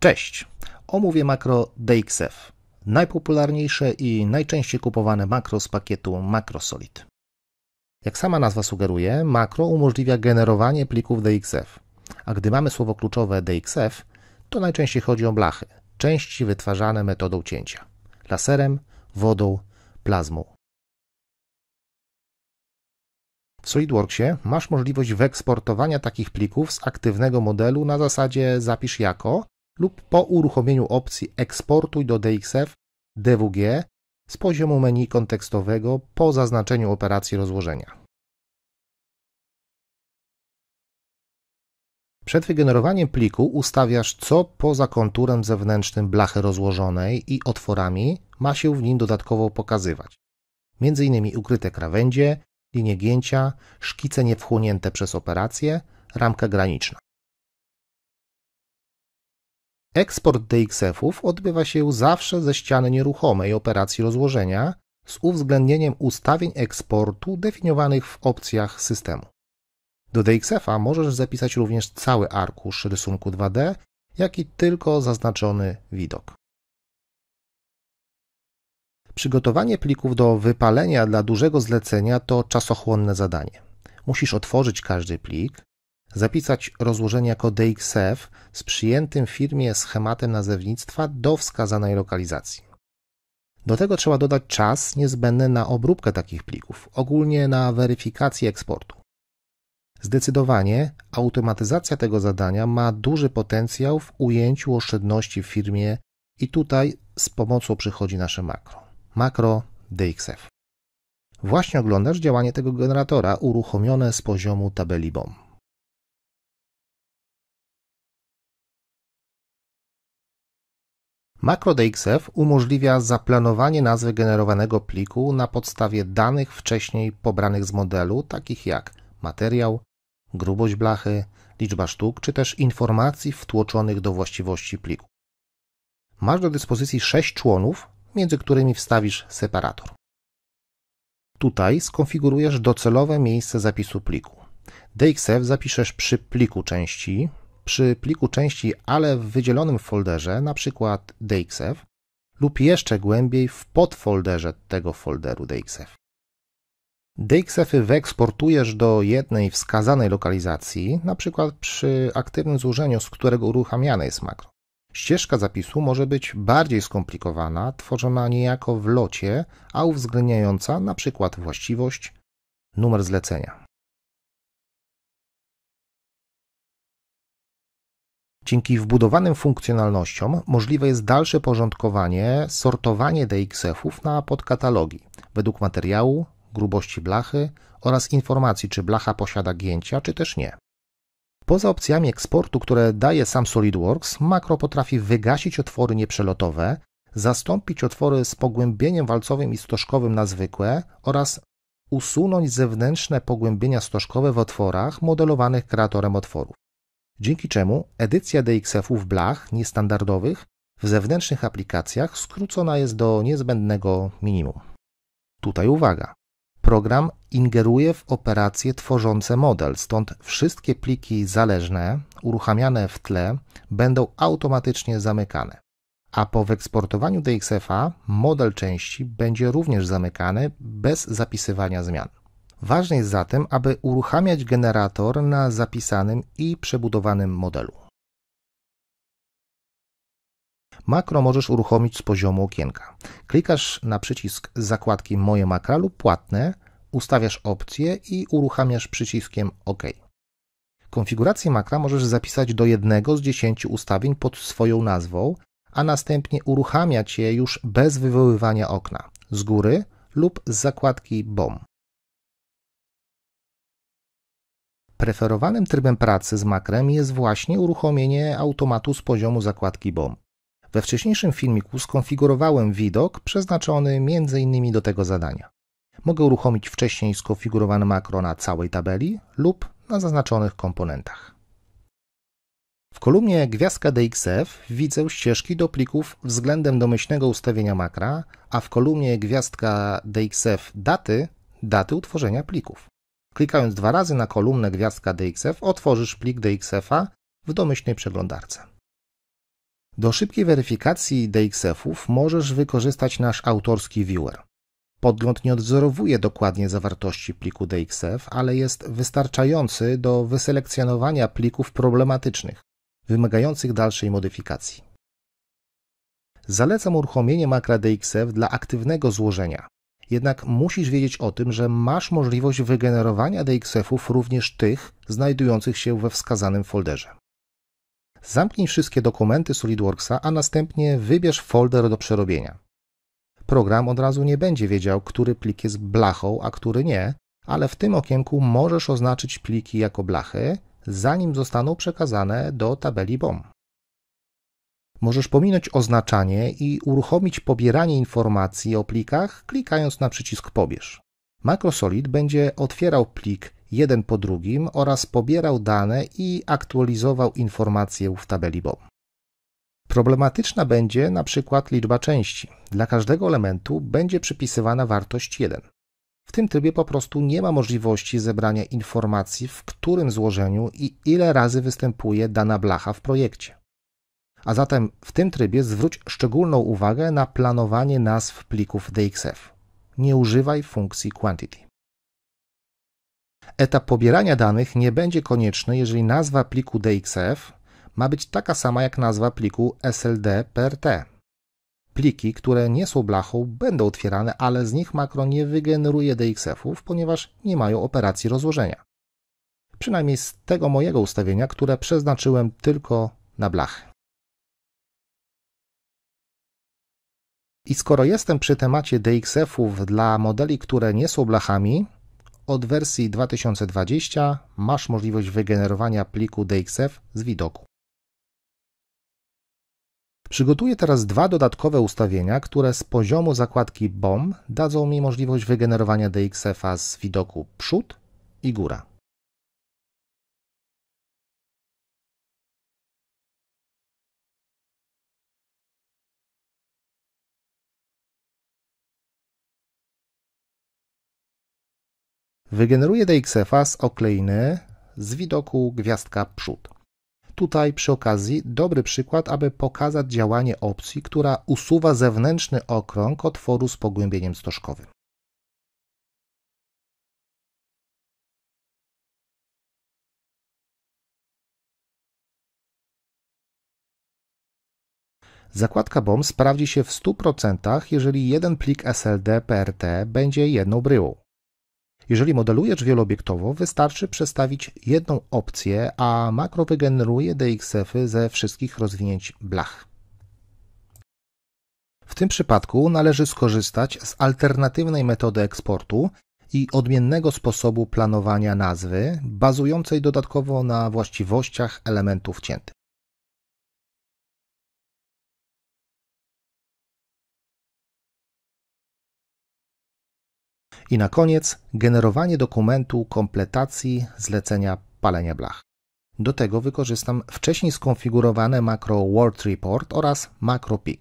Cześć! Omówię makro DXF, najpopularniejsze i najczęściej kupowane makro z pakietu MacroSolid. Jak sama nazwa sugeruje, makro umożliwia generowanie plików DXF, a gdy mamy słowo kluczowe DXF, to najczęściej chodzi o blachy, części wytwarzane metodą cięcia laserem, wodą, plazmą. W SolidWorksie masz możliwość wyeksportowania takich plików z aktywnego modelu na zasadzie zapisz jako lub po uruchomieniu opcji Eksportuj do DXF DWG z poziomu menu kontekstowego po zaznaczeniu operacji rozłożenia. Przed wygenerowaniem pliku ustawiasz, co poza konturem zewnętrznym blachy rozłożonej i otworami ma się w nim dodatkowo pokazywać. Między innymi ukryte krawędzie, linie gięcia, szkice niewchłonięte przez operację, ramka graniczna. Eksport DXF-ów odbywa się zawsze ze ściany nieruchomej operacji rozłożenia z uwzględnieniem ustawień eksportu definiowanych w opcjach systemu. Do DXF-a możesz zapisać również cały arkusz rysunku 2D, jak i tylko zaznaczony widok. Przygotowanie plików do wypalenia dla dużego zlecenia to czasochłonne zadanie. Musisz otworzyć każdy plik, zapisać rozłożenie jako DXF z przyjętym w firmie schematem nazewnictwa do wskazanej lokalizacji. Do tego trzeba dodać czas niezbędny na obróbkę takich plików, ogólnie na weryfikację eksportu. Zdecydowanie automatyzacja tego zadania ma duży potencjał w ujęciu oszczędności w firmie i tutaj z pomocą przychodzi nasze makro. Makro DXF. Właśnie oglądasz działanie tego generatora uruchomione z poziomu tabeli BOM. Makro DXF umożliwia zaplanowanie nazwy generowanego pliku na podstawie danych wcześniej pobranych z modelu, takich jak materiał, grubość blachy, liczba sztuk, czy też informacji wtłoczonych do właściwości pliku. Masz do dyspozycji 6 członów, między którymi wstawisz separator. Tutaj skonfigurujesz docelowe miejsce zapisu pliku. DXF zapiszesz przy pliku części, przy pliku części, ale w wydzielonym folderze, na przykład DXF, lub jeszcze głębiej w podfolderze tego folderu DXF. DXF-y wyeksportujesz do jednej wskazanej lokalizacji, np. przy aktywnym złożeniu, z którego uruchamiane jest makro. Ścieżka zapisu może być bardziej skomplikowana, tworzona niejako w locie, a uwzględniająca np. właściwość, numer zlecenia. Dzięki wbudowanym funkcjonalnościom możliwe jest dalsze porządkowanie, sortowanie DXF-ów na podkatalogi według materiału, grubości blachy oraz informacji, czy blacha posiada gięcia, czy też nie. Poza opcjami eksportu, które daje sam SolidWorks, makro potrafi wygasić otwory nieprzelotowe, zastąpić otwory z pogłębieniem walcowym i stożkowym na zwykłe oraz usunąć zewnętrzne pogłębienia stożkowe w otworach modelowanych kreatorem otworów dzięki czemu edycja DXF-ów blach niestandardowych w zewnętrznych aplikacjach skrócona jest do niezbędnego minimum. Tutaj uwaga. Program ingeruje w operacje tworzące model, stąd wszystkie pliki zależne uruchamiane w tle będą automatycznie zamykane. A po wyeksportowaniu DXF-a model części będzie również zamykany bez zapisywania zmian. Ważne jest zatem, aby uruchamiać generator na zapisanym i przebudowanym modelu. Makro możesz uruchomić z poziomu okienka. Klikasz na przycisk zakładki Moje makra lub płatne, ustawiasz opcje i uruchamiasz przyciskiem OK. Konfigurację makra możesz zapisać do jednego z dziesięciu ustawień pod swoją nazwą, a następnie uruchamiać je już bez wywoływania okna z góry lub z zakładki BOM. Preferowanym trybem pracy z makrem jest właśnie uruchomienie automatu z poziomu zakładki BOM. We wcześniejszym filmiku skonfigurowałem widok przeznaczony m.in. do tego zadania. Mogę uruchomić wcześniej skonfigurowane makro na całej tabeli lub na zaznaczonych komponentach. W kolumnie gwiazdka DXF widzę ścieżki do plików względem domyślnego ustawienia makra, a w kolumnie gwiazdka DXF daty daty utworzenia plików. Klikając dwa razy na kolumnę gwiazdka DXF otworzysz plik DXF-a w domyślnej przeglądarce. Do szybkiej weryfikacji DXF-ów możesz wykorzystać nasz autorski viewer. Podgląd nie odwzorowuje dokładnie zawartości pliku DXF, ale jest wystarczający do wyselekcjonowania plików problematycznych, wymagających dalszej modyfikacji. Zalecam uruchomienie makra DXF dla aktywnego złożenia, jednak musisz wiedzieć o tym, że masz możliwość wygenerowania DXF-ów również tych znajdujących się we wskazanym folderze. Zamknij wszystkie dokumenty SolidWorksa, a następnie wybierz folder do przerobienia. Program od razu nie będzie wiedział, który plik jest blachą, a który nie, ale w tym okienku możesz oznaczyć pliki jako blachy, zanim zostaną przekazane do tabeli BOM. Możesz pominąć oznaczanie i uruchomić pobieranie informacji o plikach, klikając na przycisk Pobierz. Macrosolid będzie otwierał plik jeden po drugim oraz pobierał dane i aktualizował informacje w tabeli BOM. Problematyczna będzie na przykład liczba części. Dla każdego elementu będzie przypisywana wartość 1. W tym trybie po prostu nie ma możliwości zebrania informacji, w którym złożeniu i ile razy występuje dana blacha w projekcie. A zatem w tym trybie zwróć szczególną uwagę na planowanie nazw plików DXF. Nie używaj funkcji quantity. Etap pobierania danych nie będzie konieczny, jeżeli nazwa pliku DXF ma być taka sama jak nazwa pliku SLD/PRT. Pliki, które nie są blachą, będą otwierane, ale z nich makro nie wygeneruje DXF-ów, ponieważ nie mają operacji rozłożenia. Przynajmniej z tego mojego ustawienia, które przeznaczyłem tylko na blachę. I skoro jestem przy temacie DXF-ów dla modeli, które nie są blachami, od wersji 2020 masz możliwość wygenerowania pliku DXF z widoku. Przygotuję teraz dwa dodatkowe ustawienia, które z poziomu zakładki BOM dadzą mi możliwość wygenerowania DXF-a z widoku przód i góra. Wygeneruje DXF-a z okleiny z widoku gwiazdka przód. Tutaj przy okazji dobry przykład, aby pokazać działanie opcji, która usuwa zewnętrzny okrąg otworu z pogłębieniem stożkowym. Zakładka BOM sprawdzi się w 100%, jeżeli jeden plik SLD PRT będzie jedną bryłą. Jeżeli modelujesz wieloobiektowo, wystarczy przestawić jedną opcję, a makro wygeneruje DXF-y ze wszystkich rozwinięć blach. W tym przypadku należy skorzystać z alternatywnej metody eksportu i odmiennego sposobu planowania nazwy, bazującej dodatkowo na właściwościach elementów ciętych. I na koniec generowanie dokumentu kompletacji zlecenia palenia blach. Do tego wykorzystam wcześniej skonfigurowane makro Word Report oraz makro PIC.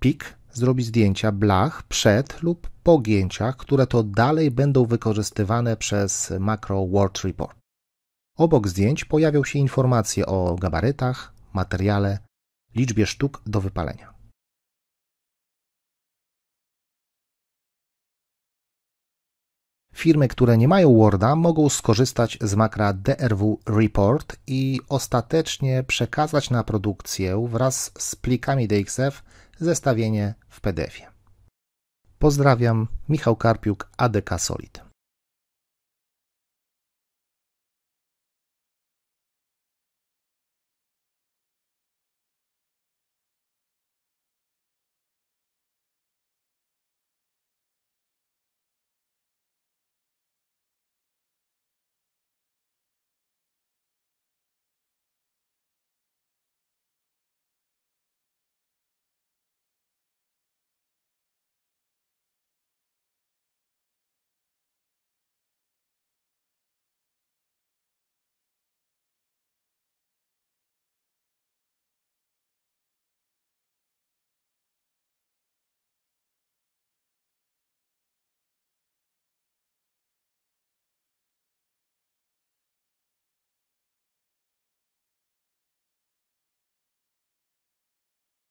PIC zrobi zdjęcia blach przed lub po gięciach, które to dalej będą wykorzystywane przez makro Word Report. Obok zdjęć pojawią się informacje o gabarytach, materiale, liczbie sztuk do wypalenia. Firmy, które nie mają Worda, mogą skorzystać z makra DRW Report i ostatecznie przekazać na produkcję wraz z plikami DXF zestawienie w PDF-ie. Pozdrawiam, Michał Karpiuk, ADK Solid.